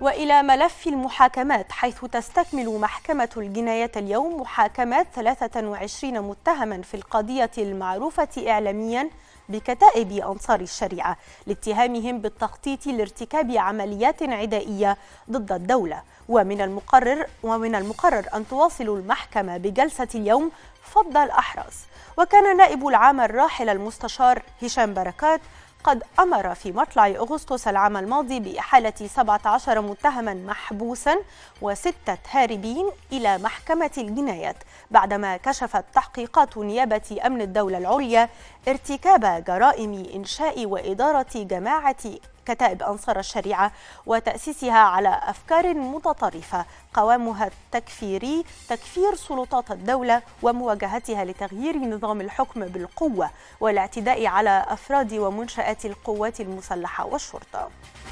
وإلى ملف المحاكمات حيث تستكمل محكمة الجناية اليوم محاكمات 23 متهما في القضية المعروفة إعلامياً بكتائب أنصار الشريعة لاتهامهم بالتخطيط لارتكاب عمليات عدائية ضد الدولة ومن المقرر ومن المقرر أن تواصل المحكمة بجلسة اليوم فض الأحراس وكان نائب العام الراحل المستشار هشام بركات قد أمر في مطلع أغسطس العام الماضي بإحالة 17 متهما محبوسا وستة هاربين إلى محكمة الجنايات بعدما كشفت تحقيقات نيابة أمن الدولة العليا ارتكاب جرائم إنشاء وإدارة جماعة كتائب أنصار الشريعة وتأسيسها على أفكار متطرفة قوامها التكفيري تكفير سلطات الدولة ومواجهتها لتغيير نظام الحكم بالقوة والاعتداء على أفراد ومنشآت القوات المسلحة والشرطة